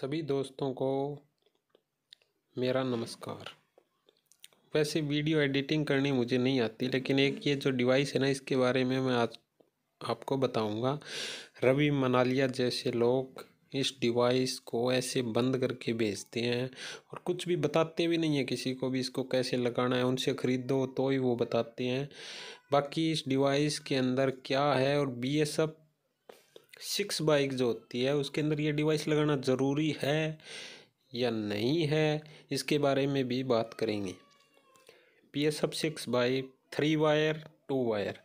सभी दोस्तों को मेरा नमस्कार वैसे वीडियो एडिटिंग करनी मुझे नहीं आती लेकिन एक ये जो डिवाइस है ना इसके बारे में मैं आज आपको बताऊंगा रवि मनालिया जैसे लोग इस डिवाइस को ऐसे बंद करके बेचते हैं और कुछ भी बताते भी नहीं है किसी को भी इसको कैसे लगाना है उनसे ख़रीदो तो ही वो बताते हैं बाकी इस डिवाइस के अंदर क्या है और बी एस सिक्स बाइक जो होती है उसके अंदर ये डिवाइस लगाना ज़रूरी है या नहीं है इसके बारे में भी बात करेंगे P S F six by three wire two wire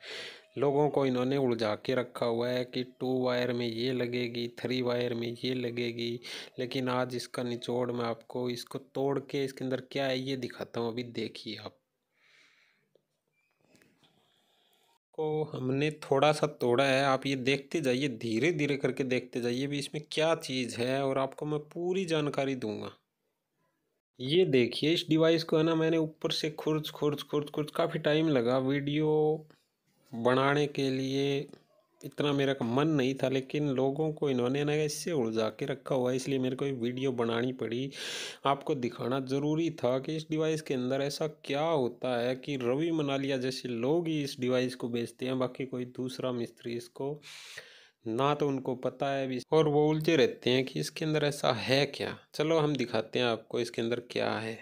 लोगों को इन्होंने उलझा के रखा हुआ है कि टू वायर में ये लगेगी थ्री वायर में ये लगेगी लेकिन आज इसका निचोड़ मैं आपको इसको तोड़ के इसके अंदर क्या है ये दिखाता हूँ अभी देखिए आप को हमने थोड़ा सा तोड़ा है आप ये देखते जाइए धीरे धीरे करके देखते जाइए भी इसमें क्या चीज़ है और आपको मैं पूरी जानकारी दूंगा ये देखिए इस डिवाइस को है ना मैंने ऊपर से खुर्च खुर्च खुर्च खुर्च काफ़ी टाइम लगा वीडियो बनाने के लिए इतना मेरा मन नहीं था लेकिन लोगों को इन्होंने ना इससे उलझा के रखा हुआ है इसलिए मेरे को ये वीडियो बनानी पड़ी आपको दिखाना ज़रूरी था कि इस डिवाइस के अंदर ऐसा क्या होता है कि रवि मनालिया जैसे लोग ही इस डिवाइस को बेचते हैं बाकी कोई दूसरा मिस्त्री इसको ना तो उनको पता है भी और वो उलझे रहते हैं कि इसके अंदर ऐसा है क्या चलो हम दिखाते हैं आपको इसके अंदर क्या है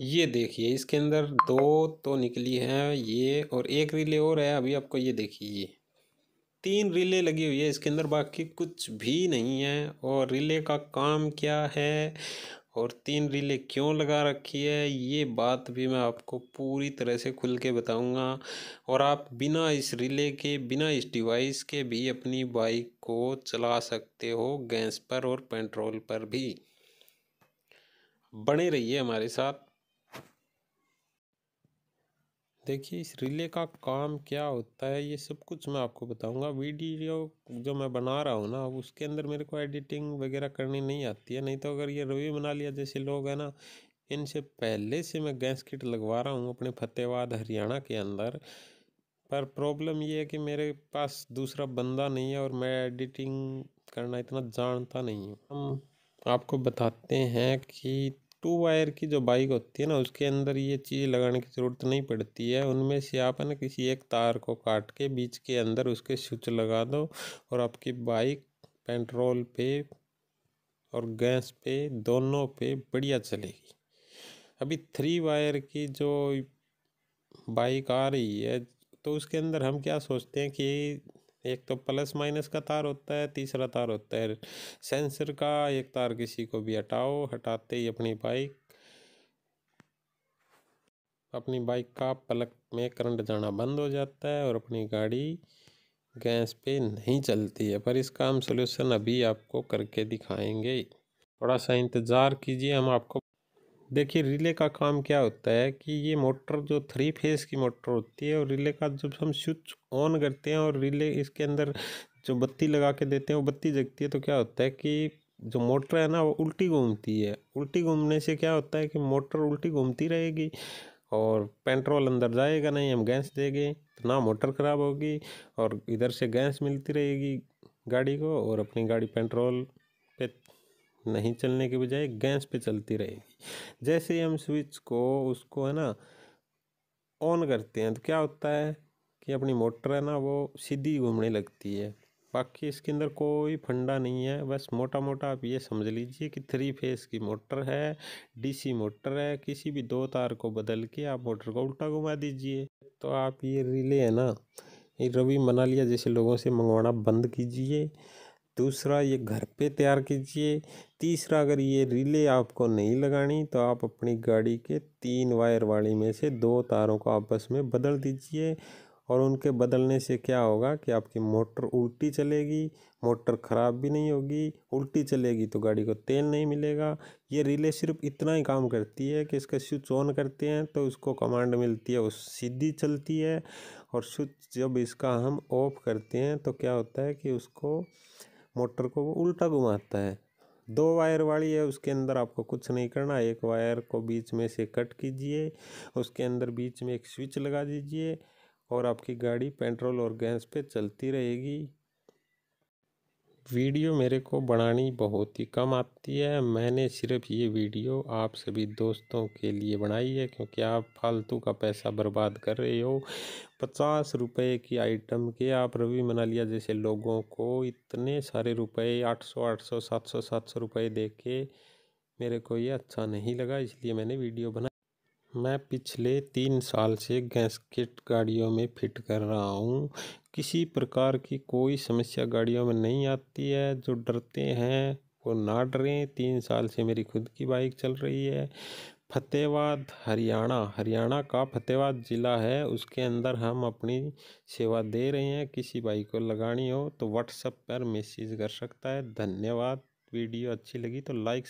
ये देखिए इसके अंदर दो तो निकली है ये और एक रिले और है अभी आपको ये देखिए तीन रिले लगी हुई है इसके अंदर बाकी कुछ भी नहीं है और रिले का काम क्या है और तीन रिले क्यों लगा रखी है ये बात भी मैं आपको पूरी तरह से खुल के बताऊँगा और आप बिना इस रिले के बिना इस डिवाइस के भी अपनी बाइक को चला सकते हो गैस पर और पेट्रोल पर भी बने रहिए हमारे साथ देखिए इस रिले का काम क्या होता है ये सब कुछ मैं आपको बताऊंगा वीडियो जो मैं बना रहा हूँ ना उसके अंदर मेरे को एडिटिंग वगैरह करनी नहीं आती है नहीं तो अगर ये रवि बना लिया जैसे लोग हैं ना इनसे पहले से मैं गैस किट लगवा रहा हूँ अपने फतेहबाद हरियाणा के अंदर पर प्रॉब्लम ये है कि मेरे पास दूसरा बंदा नहीं है और मैं एडिटिंग करना इतना जानता नहीं हूँ हम आपको बताते हैं कि टू वायर की जो बाइक होती है ना उसके अंदर ये चीज़ लगाने की ज़रूरत नहीं पड़ती है उनमें से आप ना किसी एक तार को काट के बीच के अंदर उसके स्विच लगा दो और आपकी बाइक पेट्रोल पे और गैस पे दोनों पे बढ़िया चलेगी अभी थ्री वायर की जो बाइक आ रही है तो उसके अंदर हम क्या सोचते हैं कि एक तो प्लस माइनस का तार होता है तीसरा तार होता है सेंसर का एक तार किसी को भी हटाओ हटाते ही अपनी बाइक अपनी बाइक का प्लग में करंट जाना बंद हो जाता है और अपनी गाड़ी गैस पे नहीं चलती है पर इसका हम सोल्यूशन अभी आपको करके दिखाएंगे थोड़ा सा इंतज़ार कीजिए हम आपको देखिए रिले का काम क्या होता है कि ये मोटर जो थ्री फेज की मोटर होती है और रिले का जब हम स्विच ऑन करते हैं और रिले इसके अंदर जो बत्ती लगा के देते हैं वो बत्ती जगती है तो क्या होता है कि जो मोटर है ना वो उल्टी घूमती है उल्टी घूमने से क्या होता है कि मोटर उल्टी घूमती रहेगी और पेट्रोल अंदर जाएगा नहीं हम गैस देंगे तो ना मोटर ख़राब होगी और इधर से गैस मिलती रहेगी गाड़ी को और अपनी गाड़ी पेट्रोल पे नहीं चलने के बजाय गैस पे चलती रहेगी जैसे ही हम स्विच को उसको है ना ऑन करते हैं तो क्या होता है कि अपनी मोटर है ना वो सीधी घूमने लगती है बाकी इसके अंदर कोई फंडा नहीं है बस मोटा मोटा आप ये समझ लीजिए कि थ्री फेस की मोटर है डीसी मोटर है किसी भी दो तार को बदल के आप मोटर को उल्टा घुमा दीजिए तो आप ये रिले है ना ये रवि मनालिया जैसे लोगों से मंगवाना बंद कीजिए दूसरा ये घर पे तैयार कीजिए तीसरा अगर ये रिले आपको नहीं लगानी तो आप अपनी गाड़ी के तीन वायर वाली में से दो तारों को आपस में बदल दीजिए और उनके बदलने से क्या होगा कि आपकी मोटर उल्टी चलेगी मोटर ख़राब भी नहीं होगी उल्टी चलेगी तो गाड़ी को तेल नहीं मिलेगा ये रिले सिर्फ इतना ही काम करती है कि इसका स्विच ऑन करते हैं तो उसको कमांड मिलती है वो सीधी चलती है और स्विच जब इसका हम ऑफ करते हैं तो क्या होता है कि उसको मोटर को वो उल्टा घुमाता है दो वायर वाली है उसके अंदर आपको कुछ नहीं करना एक वायर को बीच में से कट कीजिए उसके अंदर बीच में एक स्विच लगा दीजिए और आपकी गाड़ी पेट्रोल और गैस पे चलती रहेगी वीडियो मेरे को बनानी बहुत ही कम आती है मैंने सिर्फ ये वीडियो आप सभी दोस्तों के लिए बनाई है क्योंकि आप फालतू का पैसा बर्बाद कर रहे हो पचास रुपए की आइटम के आप रवि मनालिया जैसे लोगों को इतने सारे रुपए आठ सौ आठ सौ सात सौ सात सौ रुपये दे के मेरे को ये अच्छा नहीं लगा इसलिए मैंने वीडियो बनाई मैं पिछले तीन साल से गैसकेट गाड़ियों में फिट कर रहा हूँ किसी प्रकार की कोई समस्या गाड़ियों में नहीं आती है जो डरते हैं वो ना डरें तीन साल से मेरी खुद की बाइक चल रही है फतेहबाद हरियाणा हरियाणा का फतेहबाद ज़िला है उसके अंदर हम अपनी सेवा दे रहे हैं किसी बाइक को लगानी हो तो व्हाट्सएप पर मैसेज कर सकता है धन्यवाद वीडियो अच्छी लगी तो लाइक